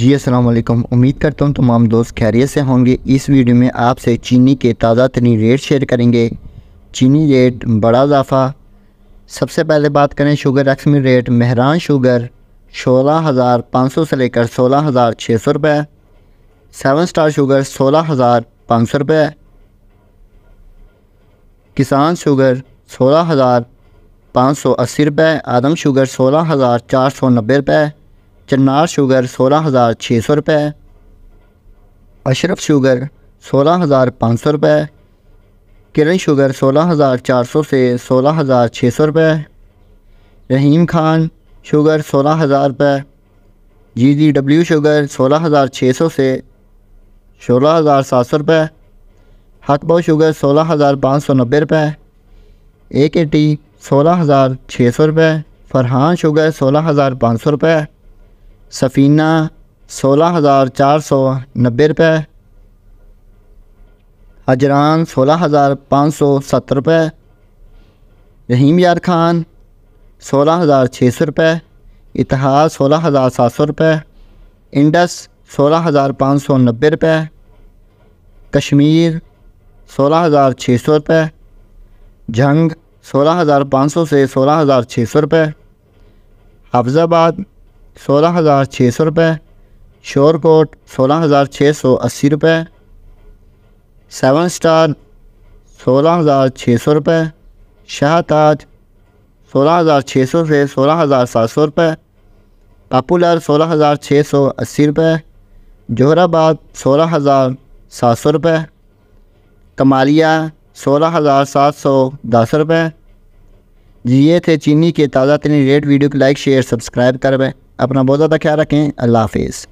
जी असलम उम्मीद करता हूँ तमाम दोस्त खैरियत से होंगे इस वीडियो में आपसे चीनी के ताज़ा तरीन रेट शेयर करेंगे चीनी रेट बड़ा इजाफ़ा सबसे पहले बात करें शुगर एक्समी रेट महरान शुगर सोलह हज़ार पाँच सौ से लेकर सोलह हज़ार छः सौ रुपये सेवन स्टार शुगर सोलह हज़ार पाँच सौ रुपये किसान शुगर सोलह हज़ार पाँच सौ अस्सी रुपये आदम शुगर सोलह हज़ार चार सौ नब्बे रुपये चन्नार शुगर सोलह हज़ार छः सौ रुपये अशरफ शुगर सोलह हज़ार पाँच सौ रुपये किरण शुगर सोलह हज़ार चार सौ से सोलह हज़ार छः सौ रुपये रहीम खान शुगर सोलह हज़ार रुपये जी डी डब्ल्यू शुगर सोलह हज़ार छः सौ से सोलह हज़ार सात सौ रुपये हथबो शुगर सोलह हज़ार पाँच सौ नब्बे रुपये ए के टी सोलह हज़ार छः सौ रुपये फरहान शुगर सोलह हज़ार पाँच सौ रुपये सफ़ीना सोलह हज़ार चार सौ नब्बे रुपये हजरान सोलह हज़ार पाँच सौ सत्तर रुपये रहीम यार खान सोलह हज़ार छः सौ रुपये इतिहास सोलह हज़ार सात सौ रुपये इंडस सोलह हज़ार पाँच सौ नब्बे रुपये कश्मीर सोलह हज़ार छः सौ रुपये जंग सोलह हज़ार पाँच सौ से सोलह हज़ार छः सौ रुपये हफ्ज़ाबाद सोलह हज़ार छः सौ रुपये शोरकोट सोलह हज़ार छः सौ अस्सी रुपये सेवन स्टार सोलह हज़ार छः सौ रुपये शाहताज सोलह हज़ार छः सौ से सोलह हज़ार सात सौ रुपये पापुलर सोलह हज़ार छः सौ अस्सी रुपये जोहराबाद सोलह हज़ार सात सौ रुपये कमालिया सोलह हज़ार सात सौ दस रुपये ये थे चीनी के ताज़ा तरीन रेट वीडियो को लाइक शेयर सब्सक्राइब कर अपना बहुत ज़्यादा ख्याल रखें अल्लाह हाफिज़